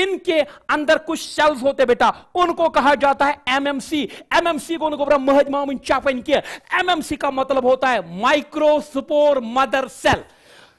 इनके अंदर कुछ सेल्स होते बेटा उनको कहा जाता है एमएमसी एमएमसी को उनको महज मामून चापन किया एमएमसी का मतलब होता है माइक्रोस्पोर मदर सेल